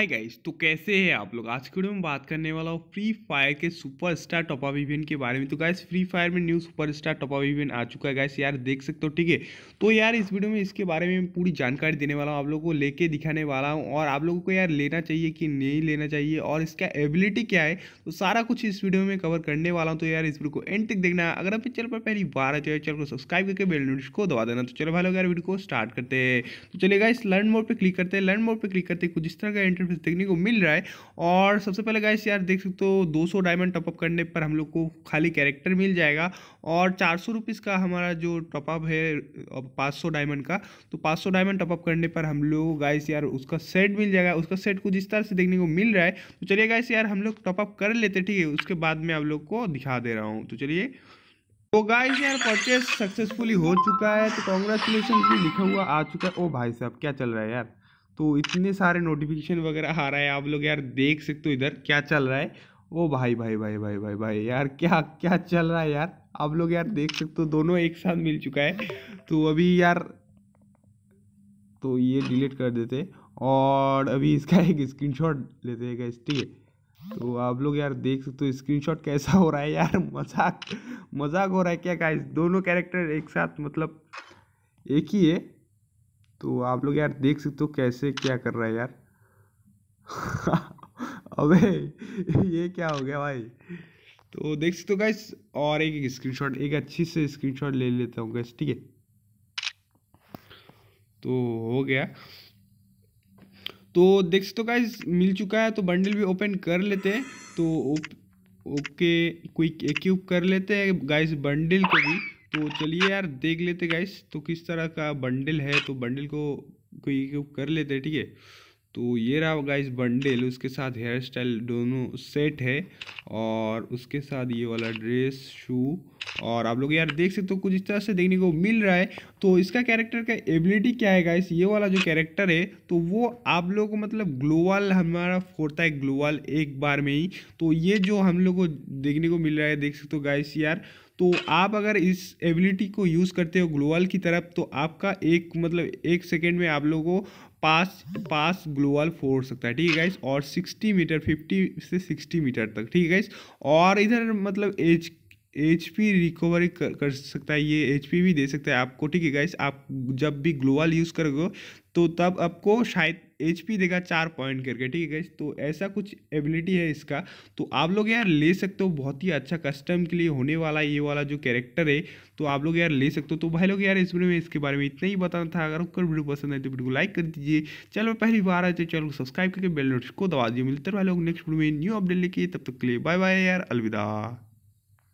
hi guys तो कैसे हैं आप लोग आज के वीडियो में बात करने वाला हूँ फ्री फायर के सुपर स्टार टॉप इवेंट के बारे में तो गाइस फ्री फायर में new super star top event आ चुका है गाइस यार देख सकते हो ठीक है तो यार इस वीडियो में इसके बारे में पूरी जानकारी देने वाला हूँ आप लोगों को लेके दिखाने वाला हूँ और आप लोगों को यार लेना चाहिए कि नहीं लेना चाहिए और इसका एबिलिटी क्या है तो सारा कुछ इस वीडियो में कवर करने वाला हूँ तो यार इस वीडियो को एंड तक देखना अगर आप चैनल पर पहली बार आते हो चैनल को सब्सक्राइब करके बेल नोटिस को दबा देना तो चलो भाई लोग यार वीडियो को स्टार्ट करते हैं तो चलेगा इस लर्न मोड पर क्लिक करते हैं लर्न मोड पर क्लिक करते कुछ इस तरह का डायमंड फिर देखने को मिल रहा है और सबसे पहले गाइस यार देख सकते हो दो सौ डायमंड टॉपअप करने पर हम लोग को खाली कैरेक्टर मिल जाएगा और चार सौ रुपीज़ का हमारा जो टॉपअप है पाँच सौ डायमंड का तो पाँच सौ डायमंड टॉपअप करने पर हम लोग गाइस यार उसका सेट मिल जाएगा उसका सेट कुछ इस तरह से देखने को मिल रहा है तो चलिए गाइस यार हम लोग टॉपअप कर लेते ठीक है उसके बाद में आप लोग को दिखा दे रहा हूँ तो चलिए तो गाइस यार परचेज सक्सेसफुली हो चुका है तो कॉन्ग्रेचुलेसन भी लिखा हुआ आ चुका है ओ भाई साहब क्या चल रहा है यार तो इतने सारे नोटिफिकेशन वगैरह आ रहा है आप लोग यार देख सकते हो इधर क्या चल रहा है ओ भाई भाई भाई भाई भाई भाई यार क्या क्या चल रहा है यार आप लोग यार देख सकते हो दोनों एक साथ मिल चुका है तो अभी यार तो ये डिलीट कर देते और अभी इसका एक स्क्रीनशॉट लेते हैं गैस ठीक है तो आप लोग यार देख सकते हो स्क्रीनशॉट कैसा हो रहा है यार मजाक मजाक हो रहा है क्या गाइस दोनों कैरेक्टर एक साथ मतलब एक ही है तो आप लोग यार देख सकते हो कैसे क्या कर रहा है यार अबे ये क्या हो गया भाई तो देख सकते हो गैस और एक एक स्क्रीनशॉट एक अच्छी से स्क्रीनशॉट ले लेता हूँ गैस ठीक है तो हो गया तो देख सकते हो गाइज मिल चुका है तो बंडल भी ओपन कर लेते हैं तो ओके क्विक एक्यूब कर लेते हैं गाइज बंडल को भी तो चलिए यार देख लेते गाइस तो किस तरह का बंडल है तो बंडल को कोई कर लेते ठीक है तो ये रहा गाइस बंडल उसके साथ हेयर स्टाइल दोनों सेट है और उसके साथ ये वाला ड्रेस शू और आप लोग यार देख सकते हो कुछ इस तरह से देखने को मिल रहा है तो इसका कैरेक्टर का एबिलिटी क्या है गाइस ये वाला जो कैरेक्टर है तो वो आप लोग को मतलब ग्लोवल हमारा होता है ग्लोवाल एक बार में ही तो ये जो हम लोग को देखने को मिल रहा है देख सकते हो गाइस यार तो आप अगर इस एबिलिटी को यूज़ करते हो ग्लोवाल की तरफ तो आपका एक मतलब एक सेकेंड में आप लोगों को पास पास ग्लोअल फोड़ सकता है ठीक है गाइस और 60 मीटर 50 से 60 मीटर तक ठीक है गाइस और इधर मतलब एज एच पी रिकवरी कर, कर सकता है ये एच पी भी दे सकता है आपको ठीक है गाइस आप जब भी ग्लोअल यूज़ करोगे तो तब आपको शायद एच पी देगा चार पॉइंट करके ठीक है तो ऐसा कुछ एबिलिटी है इसका तो आप लोग यार ले सकते हो बहुत ही अच्छा कस्टम के लिए होने वाला ये वाला जो कैरेक्टर है तो आप लोग यार ले सकते हो तो भाई लोग यार इस वीडियो में इसके बारे में इतना ही बताना था अगर आपको वीडियो पसंद आए तो वीडियो को लाइक कर दीजिए पर पहली बार आए तो चैनल को सब्सक्राइब करके बेल नोटिस को दबा दिए मिलते भाई लोग नेक्स्ट वीडियो में न्यू अपडेट लेके तब तक के लिए बाय बाय यार अलविदा